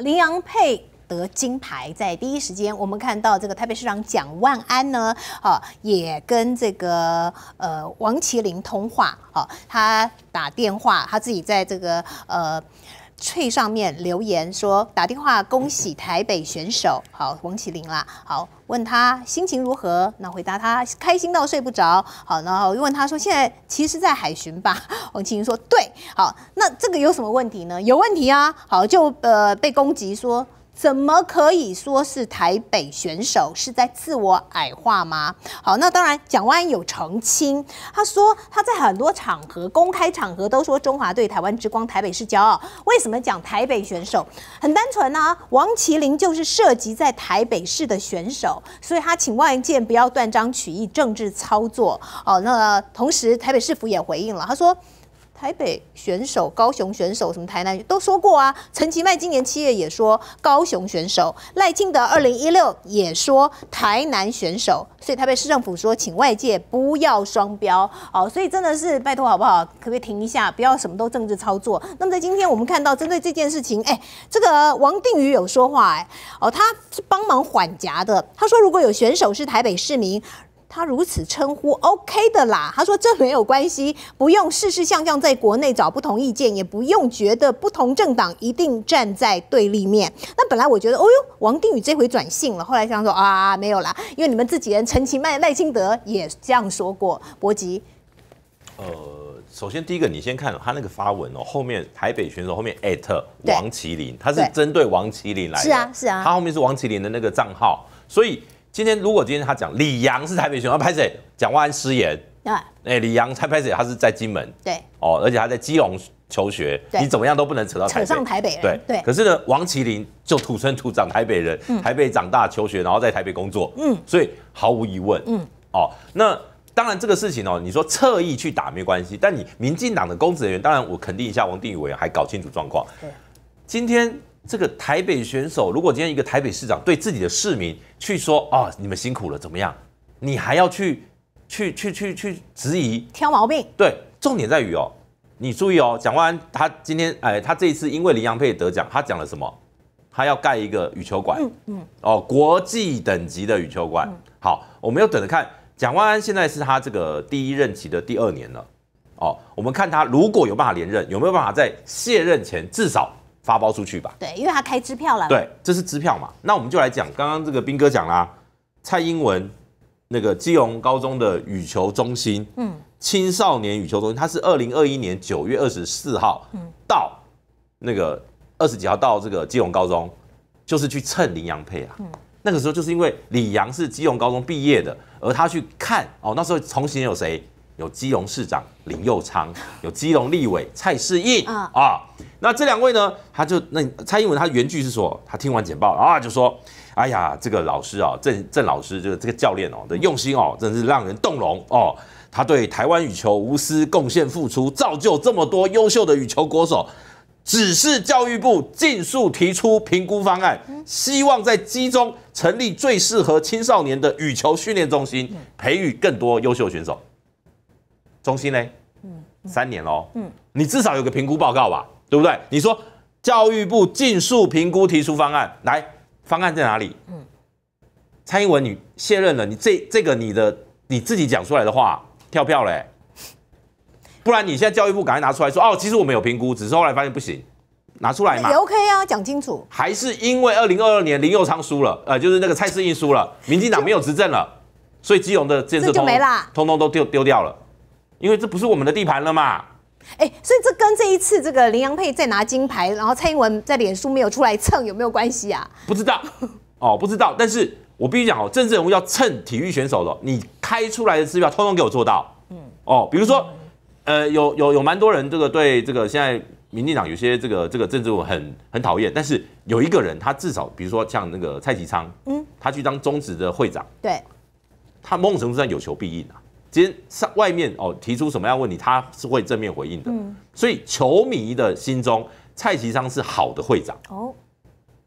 林洋配得金牌，在第一时间，我们看到这个台北市长蒋万安呢，哈也跟这个呃王麒麟通话，哈他打电话，他自己在这个呃。翠上面留言说：“打电话恭喜台北选手好王启林啦，好问他心情如何？那回答他开心到睡不着。好，然后问他说现在其实在海巡吧？王启林说对。好，那这个有什么问题呢？有问题啊。好，就呃被攻击说。”怎么可以说是台北选手是在自我矮化吗？好，那当然，蒋万有澄清，他说他在很多场合、公开场合都说中华对台湾之光、台北是骄傲。为什么讲台北选手？很单纯啊，王麒麟就是涉及在台北市的选手，所以他请万建不要断章取义、政治操作。哦，那同时台北市府也回应了，他说。台北选手、高雄选手、什么台南都说过啊。陈其迈今年七月也说高雄选手，赖清德二零一六也说台南选手。所以台北市政府说，请外界不要双标。哦。所以真的是拜托好不好？可不可以停一下？不要什么都政治操作。那么在今天我们看到，针对这件事情，哎，这个王定宇有说话，哎，哦，他是帮忙缓夹的。他说，如果有选手是台北市民。他如此称呼，OK 的啦。他说这没有关系，不用事事向向在国内找不同意见，也不用觉得不同政党一定站在对立面。那本来我觉得，哦哟，王定宇这回转性了。后来想说啊，没有啦，因为你们自己人陈其迈赖清德也这样说过。伯吉，呃，首先第一个，你先看他那个发文哦，后面台北选手后面艾特王麒麟，他是针对王麒麟来的。是啊，是啊。他后面是王麒麟的那个账号，所以。今天如果今天他讲李阳是台北人，啊，拍谁讲万安失言啊？哎，李阳才拍谁？他是在金门，对，哦，而且他在基隆求学，你怎么样都不能扯到扯上台北，对，对。可是呢，王麒麟就土生土长台北人，台北长大求学，然后在台北工作，嗯，所以毫无疑问，嗯，哦，那当然这个事情哦，你说侧翼去打没关系，但你民进党的公职人员，当然我肯定一下，王定宇委员还搞清楚状况，对，今天。这个台北选手，如果今天一个台北市长对自己的市民去说啊，你们辛苦了怎么样？你还要去去去去去质疑挑毛病？对，重点在于哦，你注意哦，蒋万安他今天哎，他这一次因为林洋佩得奖，他讲了什么？他要盖一个羽球馆，嗯嗯，哦，国际等级的羽球馆。好，我们要等着看蒋万安现在是他这个第一任期的第二年了，哦，我们看他如果有办法连任，有没有办法在卸任前至少。发包出去吧，对，因为他开支票了，对，这是支票嘛。那我们就来讲刚刚这个兵哥讲啦，蔡英文那个基隆高中的羽球中心，嗯，青少年羽球中心，他是二零二一年九月二十四号，嗯，到那个二十几号到这个基隆高中，就是去蹭林洋佩啊，那个时候就是因为李阳是基隆高中毕业的，而他去看哦，那时候同行有谁？有基隆市长林佑昌，有基隆立委蔡世印啊，那这两位呢，他就那蔡英文他原句是说，他听完简报啊，就说，哎呀，这个老师啊，郑郑老师就是这个教练哦，的用心哦，真是让人动容哦，他对台湾羽球无私贡献付出，造就这么多优秀的羽球国手，只是教育部尽速提出评估方案，希望在基中成立最适合青少年的羽球训练中心，培育更多优秀选手。中心呢？嗯，三年喽，嗯，你至少有个评估报告吧，对不对？你说教育部尽速评估提出方案来，方案在哪里？嗯，蔡英文你卸任了，你这这个你的你自己讲出来的话跳票嘞，不然你现在教育部赶快拿出来说，哦，其实我们有评估，只是后来发现不行，拿出来嘛，也 OK 啊，讲清楚。还是因为二零二二年林佑昌输了，呃，就是那个蔡世印输了，民进党没有执政了，所以基隆的建设就通通都丢丢掉了。因为这不是我们的地盘了嘛，哎，所以这跟这一次这个林洋佩在拿金牌，然后蔡英文在脸书没有出来蹭有没有关系啊？不知道哦，不知道。但是我必须讲哦，政治人物要蹭体育选手了，你开出来的支票，通通给我做到。嗯，哦，比如说，呃，有有有蛮多人这个对这个现在民进党有些这个这个政治人物很很讨厌，但是有一个人，他至少比如说像那个蔡其昌，嗯，他去当中职的会长，对，他某种程度上有求必应啊。今天上外面哦提出什么样问题，他是会正面回应的。嗯，所以球迷的心中，蔡其昌是好的会长。哦，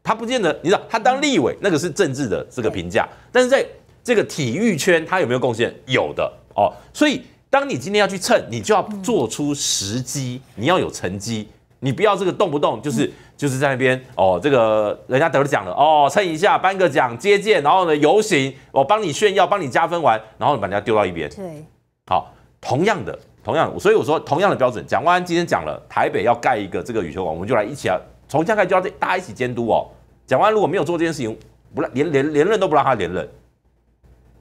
他不见得，你知道，他当立委那个是政治的这个评价，但是在这个体育圈，他有没有贡献？有的哦。所以，当你今天要去蹭，你就要做出时机，你要有成绩。你不要这个动不动就是就是在那边哦，这个人家得了奖了哦，蹭一下颁个奖接见，然后呢游行，我帮你炫耀，帮你加分完，然后把人家丢到一边。对，好，同样的，同样所以我说同样的标准，蒋万安今天讲了台北要盖一个这个羽球馆，我们就来一起啊，从现在就要大家一起监督哦。蒋万安如果没有做这件事情，不让连连连任都不让他连任，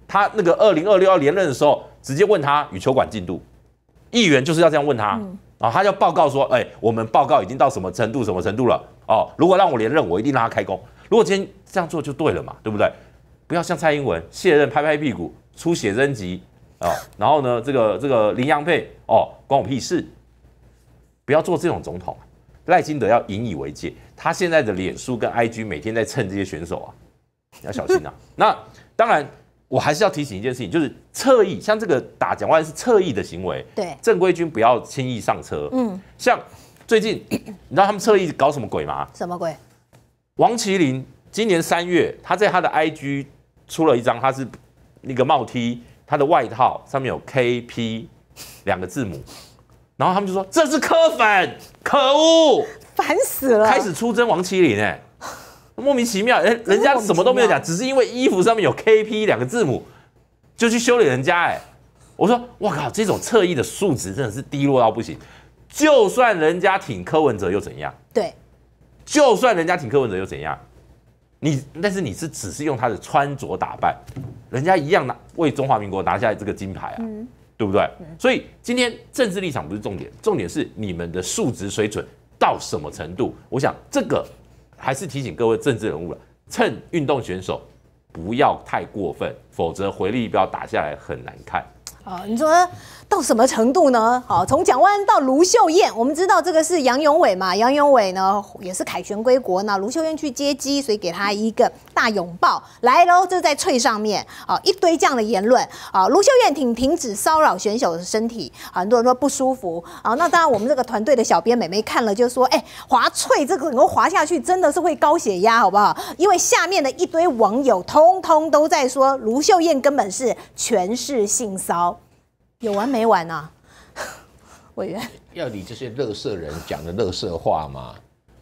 他那个二零二六要连任的时候，直接问他羽球馆进度，议员就是要这样问他。啊，他就报告说，哎，我们报告已经到什么程度，什么程度了？哦，如果让我连任，我一定让他开工。如果今天这样做就对了嘛，对不对？不要像蔡英文卸任拍拍屁股，出写真集啊，然后呢，这个这个林洋配哦，关我屁事！不要做这种总统，赖金德要引以为戒。他现在的脸书跟 IG 每天在蹭这些选手啊，要小心啊。那当然。我还是要提醒一件事情，就是侧翼，像这个打讲完是侧翼的行为，对正规军不要轻易上车。嗯，像最近 你知道他们侧翼搞什么鬼吗？什么鬼？王麒麟今年三月，他在他的 IG 出了一张，他是那个帽 T，他的外套上面有 KP 两个字母，然后他们就说这是柯粉，可恶，烦死了，开始出征王麒麟哎。莫名其妙，哎，人家什么都没有讲，只是因为衣服上面有 K P 两个字母，就去修理人家。哎，我说，我靠，这种侧翼的素质真的是低落到不行。就算人家挺柯文哲又怎样？对。就算人家挺柯文哲又怎样？你，但是你是只是用他的穿着打扮，人家一样拿为中华民国拿下这个金牌啊，对不对？所以今天政治立场不是重点，重点是你们的素质水准到什么程度？我想这个。还是提醒各位政治人物了，趁运动选手不要太过分，否则回力标打下来很难看。啊，你说到什么程度呢？好，从蒋万到卢秀燕，我们知道这个是杨永伟嘛？杨永伟呢也是凯旋归国，那卢秀燕去接机，所以给他一个。大拥抱来喽！就在翠上面啊，一堆这样的言论啊。卢秀燕挺停止骚扰选手的身体，很多人说不舒服啊。那当然，我们这个团队的小编美眉看了就说：“哎，滑翠这个能够滑下去，真的是会高血压，好不好？因为下面的一堆网友通通都在说，卢秀燕根本是全是性骚有完没完啊？” 委员要理这些乐色人讲的乐色话吗？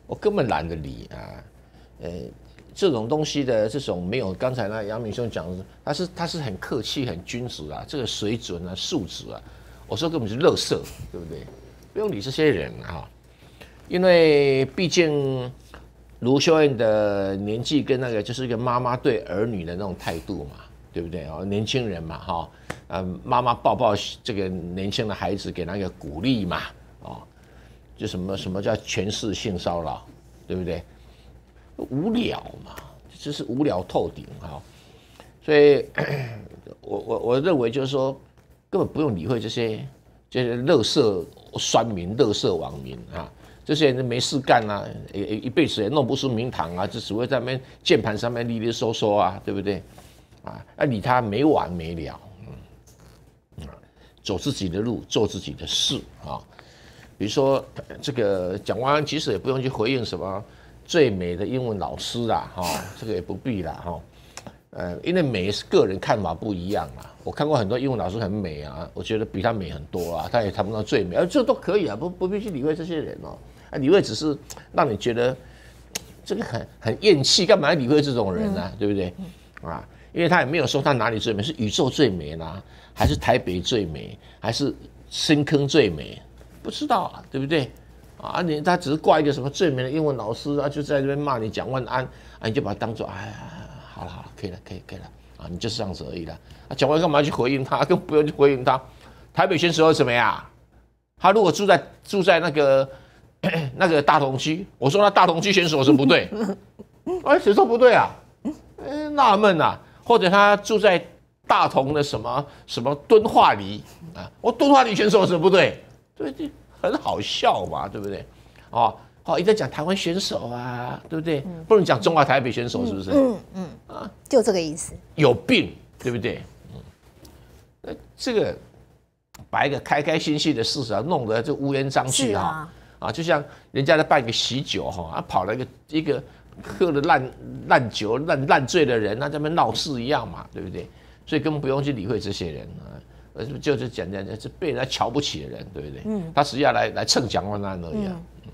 我根本懒得理啊。呃。这种东西的这种没有，刚才那杨明兄讲的，他是他是很客气、很君子啊，这个水准啊、素质啊，我说根本是乐色，对不对？不用理这些人啊，因为毕竟卢修燕的年纪跟那个就是一个妈妈对儿女的那种态度嘛，对不对哦，年轻人嘛，哈，呃，妈妈抱抱这个年轻的孩子，给那个鼓励嘛，哦，就什么什么叫权势性骚扰，对不对？无聊嘛，就是无聊透顶哈。所以 我我我认为就是说，根本不用理会这些这些乐色酸民、乐色网民啊，这些人没事干啊，一一辈子也弄不出名堂啊，就只会在那键盘上面利利索索啊，对不对？啊，那理他没完没了。嗯，啊，走自己的路，做自己的事啊。比如说这个蒋万安，其实也不用去回应什么。最美的英文老师啦，哈，这个也不必啦，哈，呃，因为美是个人看法不一样啦。我看过很多英文老师很美啊，我觉得比他美很多啊，他也谈不到最美，而这都可以啊，不不必去理会这些人哦，啊，理会只是让你觉得这个很很厌弃，干嘛要理会这种人呢？对不对？啊，因为他也没有说他哪里最美，是宇宙最美啦，还是台北最美，还是深坑最美？不知道啊，对不对？啊，你他只是挂一个什么最美的英文老师啊，就在这边骂你蒋万安啊，你就把他当做哎，好了好了，可以了可以可以了啊，你就是这样子而已了。啊，蒋万安干嘛去回应他？更不用去回应他。台北选手什么呀？他如果住在住在那个 那个大同区，我说那大同区选手是不对，哎，谁说不对啊？嗯，纳闷啊。或者他住在大同的什么什么敦化里啊？我敦化里选手是不对，对对。很好笑嘛，对不对？哦，哦，一直讲台湾选手啊，对不对？不能讲中华台北选手，是不是？嗯嗯啊，就这个意思。有病，对不对？嗯，那这个把一个开开心心的事实弄得这乌烟瘴气啊啊，就像人家在办一个喜酒哈，啊，跑了一个一个喝了烂烂酒、烂烂醉的人，那在边闹事一样嘛，对不对？所以根本不用去理会这些人啊。呃，是就是简单，的，是被人瞧不起的人，对不对？嗯，他实际上来来蹭蒋万安而已啊。嗯，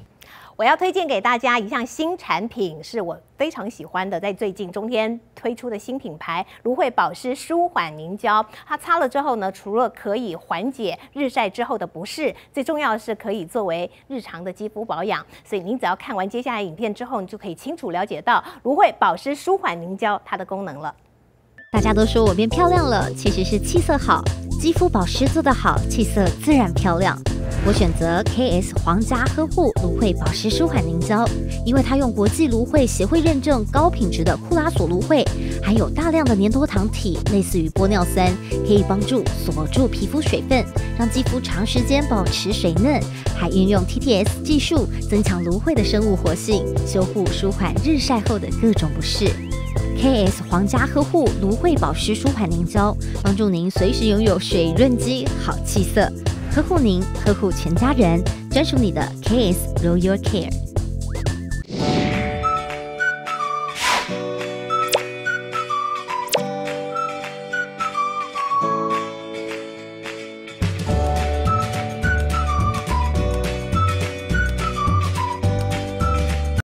我要推荐给大家一项新产品，是我非常喜欢的，在最近中天推出的新品牌芦荟保湿舒缓凝胶。它擦了之后呢，除了可以缓解日晒之后的不适，最重要的是可以作为日常的肌肤保养。所以您只要看完接下来影片之后，你就可以清楚了解到芦荟保湿舒缓凝胶它的功能了。大家都说我变漂亮了，其实是气色好，肌肤保湿做得好，气色自然漂亮。我选择 K S 皇家呵护芦荟保湿舒缓凝胶，因为它用国际芦荟协会认证高品质的库拉索芦荟，含有大量的粘多糖体，类似于玻尿酸，可以帮助锁住皮肤水分，让肌肤长时间保持水嫩。还运用 TTS 技术，增强芦荟的生物活性，修护舒缓日晒后的各种不适。K S 皇家呵护芦荟保湿舒缓凝胶，帮助您随时拥有水润肌、好气色，呵护您，呵护全家人，专属你的 K S Royal Care。